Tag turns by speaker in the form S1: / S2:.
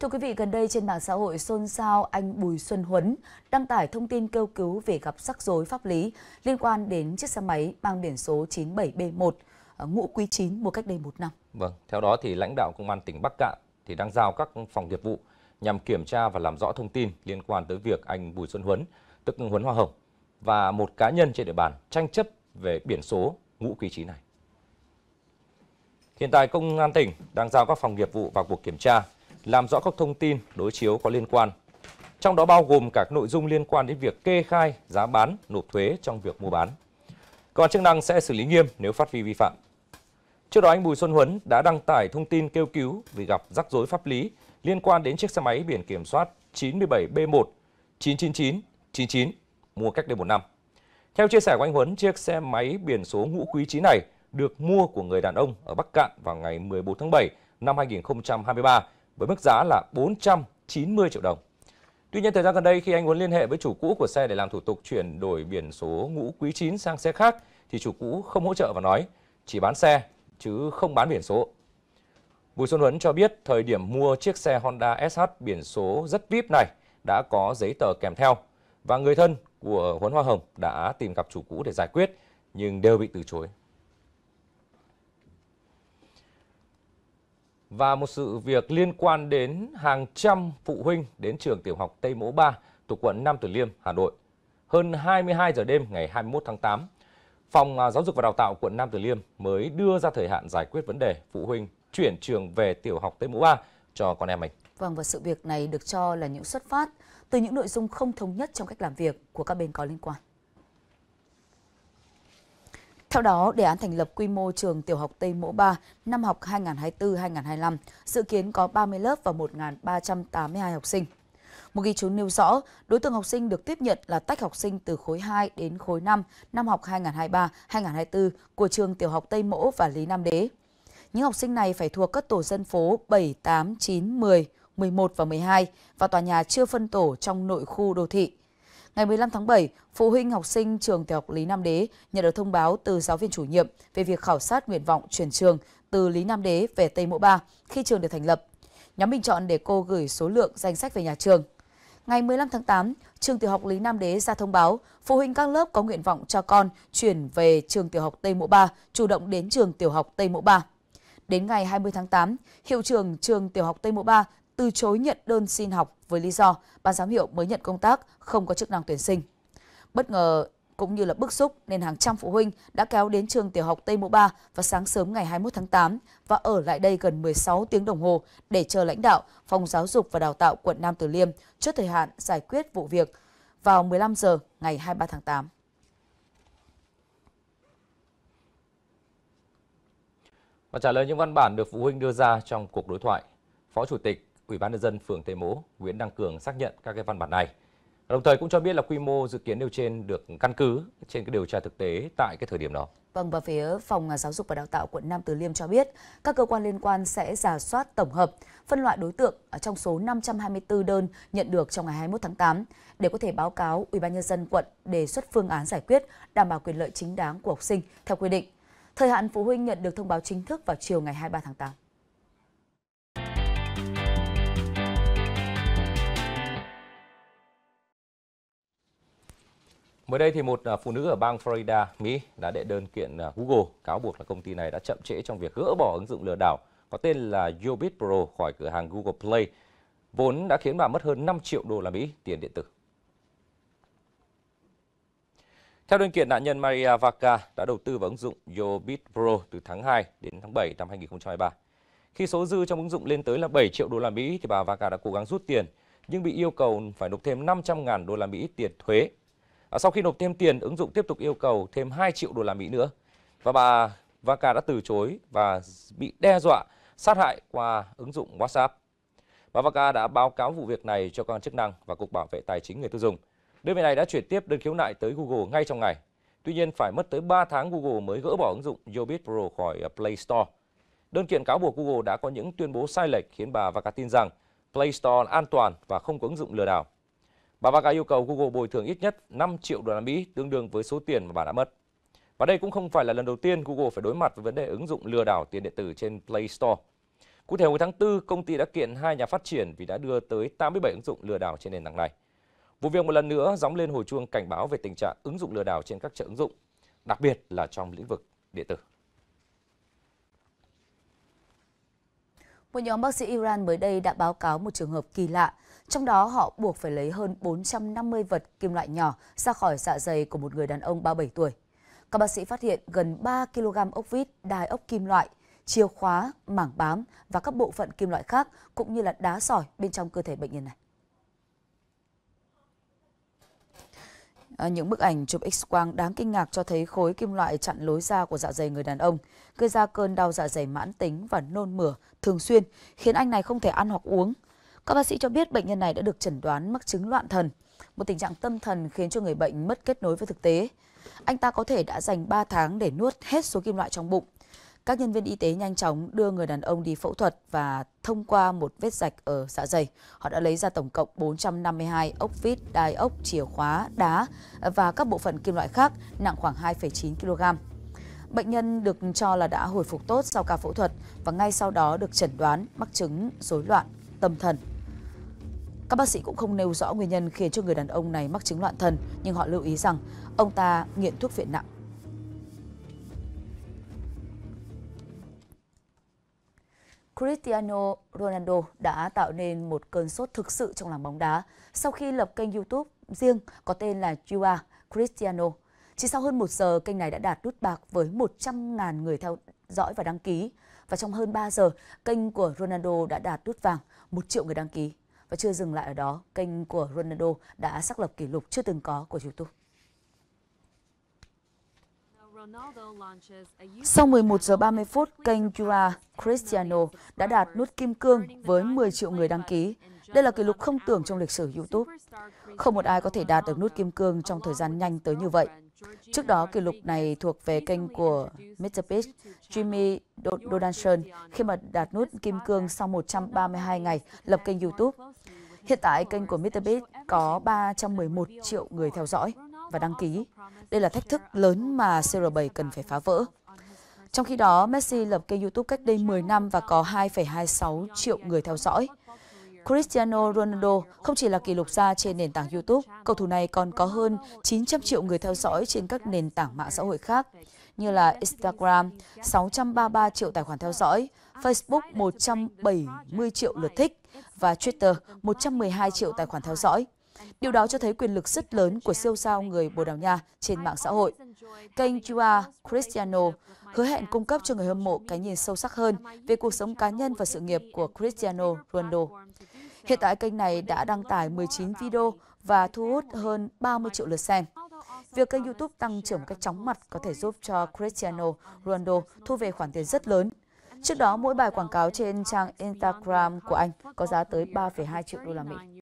S1: Thưa quý vị, gần đây trên mạng xã hội xôn xao anh Bùi Xuân Huấn đăng tải thông tin kêu cứu về gặp sắc rối pháp lý liên quan đến chiếc xe máy mang biển số 97B1 ờ, ngụ quý 9 mua cách đây một năm.
S2: Vâng, theo đó thì lãnh đạo công an tỉnh Bắc Cạn thì đang giao các phòng nghiệp vụ nhằm kiểm tra và làm rõ thông tin liên quan tới việc anh Bùi Xuân Huấn, tức Huấn Hoa Hồng và một cá nhân trên địa bàn tranh chấp về biển số ngũ quý 9 này. Hiện tại công an tỉnh đang giao các phòng nghiệp vụ vào cuộc kiểm tra làm rõ các thông tin đối chiếu có liên quan. Trong đó bao gồm các nội dung liên quan đến việc kê khai, giá bán, nộp thuế trong việc mua bán. Cơ quan chức năng sẽ xử lý nghiêm nếu phát vi vi phạm. Trước đó anh Bùi Xuân Huấn đã đăng tải thông tin kêu cứu vì gặp rắc rối pháp lý liên quan đến chiếc xe máy biển kiểm soát 97B1 999 99 mua cách đây một năm. Theo chia sẻ của anh Huấn, chiếc xe máy biển số ngũ quý 9 này được mua của người đàn ông ở Bắc Cạn vào ngày 14 tháng 7 năm 2023 với mức giá là 490 triệu đồng. Tuy nhiên thời gian gần đây khi anh muốn liên hệ với chủ cũ của xe để làm thủ tục chuyển đổi biển số ngũ quý 9 sang xe khác thì chủ cũ không hỗ trợ và nói chỉ bán xe chứ không bán biển số. Bùi Xuân Huấn cho biết thời điểm mua chiếc xe Honda SH biển số rất VIP này đã có giấy tờ kèm theo và người thân của Huấn Hoa Hồng đã tìm gặp chủ cũ để giải quyết nhưng đều bị từ chối. và một sự việc liên quan đến hàng trăm phụ huynh đến trường tiểu học Tây Mỗ 3 thuộc quận Nam Từ Liêm, Hà Nội. Hơn 22 giờ đêm ngày 21 tháng 8, Phòng à, Giáo dục và Đào tạo quận Nam Từ Liêm mới đưa ra thời hạn giải quyết vấn đề phụ huynh chuyển trường về tiểu học Tây Mỗ 3 cho con em mình.
S1: Vâng, và sự việc này được cho là những xuất phát từ những nội dung không thống nhất trong cách làm việc của các bên có liên quan. Theo đó, đề án thành lập quy mô trường tiểu học Tây Mỗ 3 năm học 2024-2025 dự kiến có 30 lớp và 1.382 học sinh. Một ghi chú nêu rõ, đối tượng học sinh được tiếp nhận là tách học sinh từ khối 2 đến khối 5 năm học 2023-2024 của trường tiểu học Tây Mỗ và Lý Nam Đế. Những học sinh này phải thuộc các tổ dân phố 7, 8, 9, 10, 11 và 12 và tòa nhà chưa phân tổ trong nội khu đô thị. Ngày 15 tháng 7, phụ huynh học sinh trường Tiểu học Lý Nam Đế nhận được thông báo từ giáo viên chủ nhiệm về việc khảo sát nguyện vọng chuyển trường từ Lý Nam Đế về Tây Mỗ Ba khi trường được thành lập. Nhóm bình chọn để cô gửi số lượng danh sách về nhà trường. Ngày 15 tháng 8, trường tiểu học Lý Nam Đế ra thông báo phụ huynh các lớp có nguyện vọng cho con chuyển về trường tiểu học Tây Mỗ Ba, chủ động đến trường tiểu học Tây Mỗ Ba. Đến ngày 20 tháng 8, hiệu trưởng trường tiểu học Tây Mỗ Ba từ chối nhận đơn xin học với lý do ban giám hiệu mới nhận công tác không có chức năng tuyển sinh. Bất ngờ cũng như là bức xúc nên hàng trăm phụ huynh đã kéo đến trường tiểu học Tây Mỗ Ba vào sáng sớm ngày 21 tháng 8 và ở lại đây gần 16 tiếng đồng hồ để chờ lãnh đạo Phòng Giáo dục và Đào tạo quận Nam Từ Liêm trước thời hạn giải quyết vụ việc vào 15 giờ ngày 23 tháng 8.
S2: Và trả lời những văn bản được phụ huynh đưa ra trong cuộc đối thoại, Phó Chủ tịch Ủy ban nhân dân phường Tây Mỗ Nguyễn Đăng Cường xác nhận các cái văn bản này. Đồng thời cũng cho biết là quy mô dự kiến nêu trên được căn cứ trên cái điều tra thực tế tại cái thời điểm đó.
S1: Vâng và phía phòng giáo dục và đào tạo quận Nam Từ Liêm cho biết các cơ quan liên quan sẽ giả soát tổng hợp, phân loại đối tượng trong số 524 đơn nhận được trong ngày 21 tháng 8 để có thể báo cáo Ủy ban nhân dân quận đề xuất phương án giải quyết đảm bảo quyền lợi chính đáng của học sinh theo quy định. Thời hạn phụ huynh nhận được thông báo chính thức vào chiều ngày 23 tháng 8.
S2: Mới đây thì một à, phụ nữ ở bang Florida, Mỹ đã đệ đơn kiện à, Google cáo buộc là công ty này đã chậm trễ trong việc gỡ bỏ ứng dụng lừa đảo có tên là Yobit Pro khỏi cửa hàng Google Play, vốn đã khiến bà mất hơn 5 triệu đô la Mỹ tiền điện tử. Theo đơn kiện, nạn nhân Maria Vaca đã đầu tư vào ứng dụng Yobit Pro từ tháng 2 đến tháng 7 năm 2023. Khi số dư trong ứng dụng lên tới là 7 triệu đô la Mỹ thì bà Vaca đã cố gắng rút tiền nhưng bị yêu cầu phải nộp thêm 500.000 đô la Mỹ tiền thuế À, sau khi nộp thêm tiền, ứng dụng tiếp tục yêu cầu thêm 2 triệu đô la Mỹ nữa. Và bà Vaca đã từ chối và bị đe dọa sát hại qua ứng dụng WhatsApp. Bà Vaca đã báo cáo vụ việc này cho cơ quan chức năng và Cục Bảo vệ Tài chính người tiêu dùng. Đơn vị này đã chuyển tiếp đơn khiếu nại tới Google ngay trong ngày. Tuy nhiên, phải mất tới 3 tháng Google mới gỡ bỏ ứng dụng Yobit Pro khỏi à, Play Store. Đơn kiện cáo buộc Google đã có những tuyên bố sai lệch khiến bà Vaca tin rằng Play Store an toàn và không có ứng dụng lừa đảo. Bà Vaga yêu cầu Google bồi thường ít nhất 5 triệu đô la Mỹ tương đương với số tiền mà bà đã mất. Và đây cũng không phải là lần đầu tiên Google phải đối mặt với vấn đề ứng dụng lừa đảo tiền điện tử trên Play Store. Cụ thể hồi tháng 4, công ty đã kiện hai nhà phát triển vì đã đưa tới 87 ứng dụng lừa đảo trên nền tảng này. Vụ việc một lần nữa gióng lên hồi chuông cảnh báo về tình trạng ứng dụng lừa đảo trên các chợ ứng dụng, đặc biệt là trong lĩnh vực điện tử.
S1: Một nhóm bác sĩ Iran mới đây đã báo cáo một trường hợp kỳ lạ, trong đó họ buộc phải lấy hơn 450 vật kim loại nhỏ ra khỏi dạ dày của một người đàn ông 37 tuổi. Các bác sĩ phát hiện gần 3 kg ốc vít, đai ốc kim loại, chìa khóa, mảng bám và các bộ phận kim loại khác cũng như là đá sỏi bên trong cơ thể bệnh nhân này. À, những bức ảnh chụp x-quang đáng kinh ngạc cho thấy khối kim loại chặn lối ra của dạ dày người đàn ông, gây ra cơn đau dạ dày mãn tính và nôn mửa thường xuyên, khiến anh này không thể ăn hoặc uống. Các bác sĩ cho biết bệnh nhân này đã được chẩn đoán mắc chứng loạn thần, một tình trạng tâm thần khiến cho người bệnh mất kết nối với thực tế. Anh ta có thể đã dành 3 tháng để nuốt hết số kim loại trong bụng, các nhân viên y tế nhanh chóng đưa người đàn ông đi phẫu thuật và thông qua một vết rạch ở dạ dày. Họ đã lấy ra tổng cộng 452 ốc vít, đai ốc, chìa khóa, đá và các bộ phận kim loại khác nặng khoảng 2,9 kg. Bệnh nhân được cho là đã hồi phục tốt sau ca phẫu thuật và ngay sau đó được chẩn đoán mắc chứng rối loạn tâm thần. Các bác sĩ cũng không nêu rõ nguyên nhân khiến cho người đàn ông này mắc chứng loạn thần, nhưng họ lưu ý rằng ông ta nghiện thuốc phiện nặng. Cristiano Ronaldo đã tạo nên một cơn sốt thực sự trong làng bóng đá sau khi lập kênh YouTube riêng có tên là Jua Cristiano. Chỉ sau hơn một giờ, kênh này đã đạt nút bạc với 100.000 người theo dõi và đăng ký. Và trong hơn 3 giờ, kênh của Ronaldo đã đạt nút vàng 1 triệu người đăng ký. Và chưa dừng lại ở đó, kênh của Ronaldo đã xác lập kỷ lục chưa từng có của YouTube. Sau 11 giờ 30 phút, kênh Cura Cristiano đã đạt nút kim cương với 10 triệu người đăng ký. Đây là kỷ lục không tưởng trong lịch sử YouTube. Không một ai có thể đạt được nút kim cương trong thời gian nhanh tới như vậy. Trước đó, kỷ lục này thuộc về kênh của MrBeast Jimmy Donaldson khi mà đạt nút kim cương sau 132 ngày lập kênh YouTube. Hiện tại, kênh của MrBeast có 311 triệu người theo dõi và đăng ký. Đây là thách thức lớn mà CR7 cần phải phá vỡ. Trong khi đó, Messi lập kênh YouTube cách đây 10 năm và có 2,26 triệu người theo dõi. Cristiano Ronaldo không chỉ là kỷ lục gia trên nền tảng YouTube, cầu thủ này còn có hơn 900 triệu người theo dõi trên các nền tảng mạng xã hội khác như là Instagram 633 triệu tài khoản theo dõi, Facebook 170 triệu lượt thích và Twitter 112 triệu tài khoản theo dõi. Điều đó cho thấy quyền lực rất lớn của siêu sao người Bồ Đào Nha trên mạng xã hội. Kênh Jua Cristiano hứa hẹn cung cấp cho người hâm mộ cái nhìn sâu sắc hơn về cuộc sống cá nhân và sự nghiệp của Cristiano Ronaldo. Hiện tại kênh này đã đăng tải 19 video và thu hút hơn 30 triệu lượt xem. Việc kênh YouTube tăng trưởng cách chóng mặt có thể giúp cho Cristiano Ronaldo thu về khoản tiền rất lớn. Trước đó, mỗi bài quảng cáo trên trang Instagram của anh có giá tới 3,2 triệu đô la Mỹ.